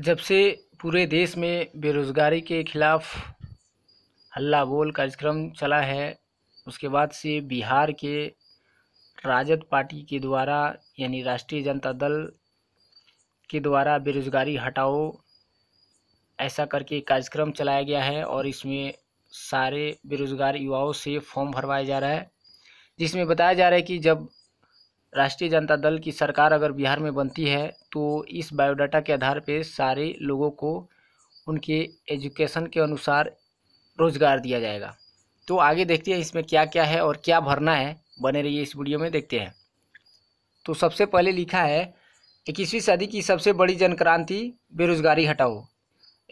जब से पूरे देश में बेरोज़गारी के खिलाफ हल्ला बोल कार्यक्रम चला है उसके बाद से बिहार के राजद पार्टी के द्वारा यानी राष्ट्रीय जनता दल के द्वारा बेरोज़गारी हटाओ ऐसा करके कार्यक्रम चलाया गया है और इसमें सारे बेरोज़गार युवाओं से फॉर्म भरवाया जा रहा है जिसमें बताया जा रहा है कि जब राष्ट्रीय जनता दल की सरकार अगर बिहार में बनती है तो इस बायोडाटा के आधार पर सारे लोगों को उनके एजुकेशन के अनुसार रोज़गार दिया जाएगा तो आगे देखते हैं इसमें क्या क्या है और क्या भरना है बने रहिए इस वीडियो में देखते हैं तो सबसे पहले लिखा है इक्कीसवीं सदी की सबसे बड़ी जनक्रांति बेरोजगारी हटाओ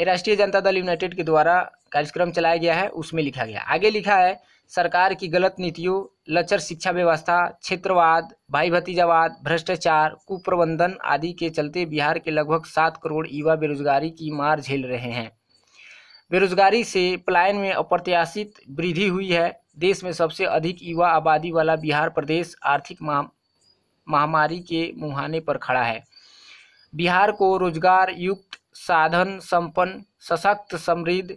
ये राष्ट्रीय जनता दल यूनाइटेड के द्वारा कार्यक्रम चलाया गया है उसमें लिखा गया आगे लिखा है सरकार की गलत नीतियों लचर शिक्षा व्यवस्था क्षेत्रवाद भाई भतीजावाद भ्रष्टाचार कुप्रबंधन आदि के चलते बिहार के लगभग सात करोड़ युवा बेरोजगारी की मार झेल रहे हैं बेरोजगारी से पलायन में अप्रत्याशित वृद्धि हुई है देश में सबसे अधिक युवा आबादी वाला बिहार प्रदेश आर्थिक महा महामारी के मुहाने पर खड़ा है बिहार को रोजगार युक्त साधन संपन्न सशक्त समृद्ध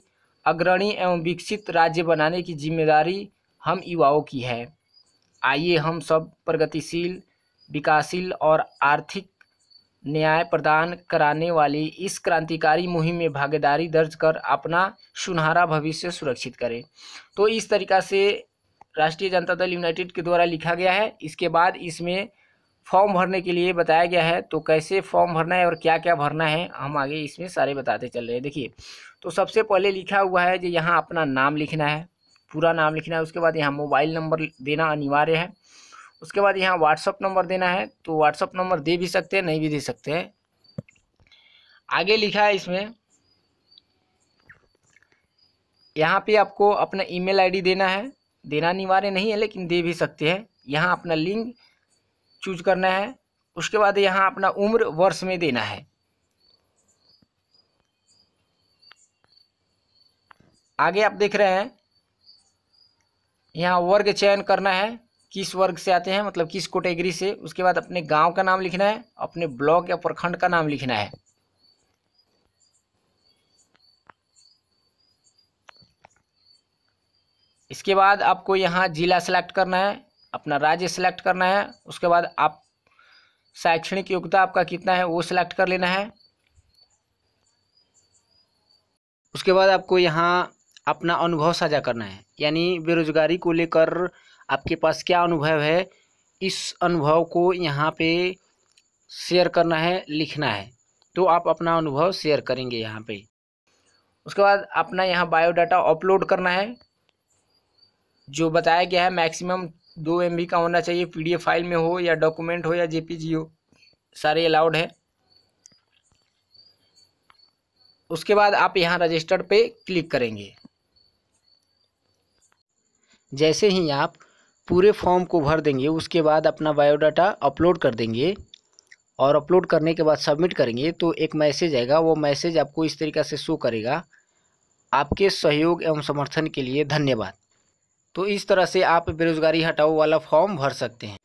अग्रणी एवं विकसित राज्य बनाने की जिम्मेदारी हम युवाओं की है आइए हम सब प्रगतिशील विकासशील और आर्थिक न्याय प्रदान कराने वाली इस क्रांतिकारी मुहिम में भागीदारी दर्ज कर अपना सुनहरा भविष्य सुरक्षित करें तो इस तरीका से राष्ट्रीय जनता दल यूनाइटेड के द्वारा लिखा गया है इसके बाद इसमें फॉर्म भरने के लिए बताया गया है तो कैसे फॉर्म भरना है और क्या क्या भरना है हम आगे इसमें सारे बताते चल रहे हैं देखिए तो सबसे पहले लिखा हुआ है कि यहाँ अपना नाम लिखना है पूरा नाम लिखना है उसके बाद यहाँ मोबाइल नंबर देना अनिवार्य है उसके बाद यहाँ व्हाट्सअप नंबर देना है तो व्हाट्सअप नंबर दे भी सकते हैं नहीं भी दे सकते हैं आगे लिखा है इसमें यहाँ पे आपको अपना ईमेल आईडी देना है देना अनिवार्य नहीं है लेकिन दे भी सकते हैं यहाँ अपना लिंक चूज करना है उसके बाद यहाँ अपना उम्र वर्ष में देना है आगे आप देख रहे हैं यहाँ वर्ग चयन करना है किस वर्ग से आते हैं मतलब किस कैटेगरी से उसके बाद अपने गांव का नाम लिखना है अपने ब्लॉक या प्रखंड का नाम लिखना है इसके बाद आपको यहाँ जिला सेलेक्ट करना है अपना राज्य सिलेक्ट करना है उसके बाद आप शैक्षणिक योग्यता आपका कितना है वो सिलेक्ट कर लेना है उसके बाद आपको यहाँ अपना अनुभव साझा करना है यानी बेरोजगारी को लेकर आपके पास क्या अनुभव है इस अनुभव को यहाँ पे शेयर करना है लिखना है तो आप अपना अनुभव शेयर करेंगे यहाँ पे उसके बाद अपना यहाँ बायोडाटा अपलोड करना है जो बताया गया है मैक्सिमम दो एम का होना चाहिए पी फाइल में हो या डॉक्यूमेंट हो या जे हो सारे अलाउड है उसके बाद आप यहाँ रजिस्टर पे क्लिक करेंगे जैसे ही आप पूरे फॉर्म को भर देंगे उसके बाद अपना बायोडाटा अपलोड कर देंगे और अपलोड करने के बाद सबमिट करेंगे तो एक मैसेज आएगा वो मैसेज आपको इस तरीका से शो करेगा आपके सहयोग एवं समर्थन के लिए धन्यवाद तो इस तरह से आप बेरोजगारी हटाओ वाला फॉर्म भर सकते हैं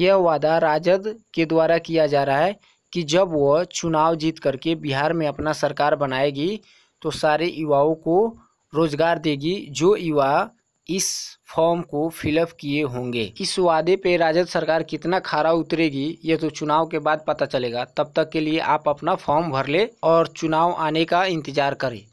यह वादा राजद के द्वारा किया जा रहा है कि जब वह चुनाव जीत करके बिहार में अपना सरकार बनाएगी तो सारे युवाओं को रोजगार देगी जो युवा इस फॉर्म को फिलअप किए होंगे इस वादे पे राजद सरकार कितना खारा उतरेगी ये तो चुनाव के बाद पता चलेगा तब तक के लिए आप अपना फॉर्म भर ले और चुनाव आने का इंतजार करें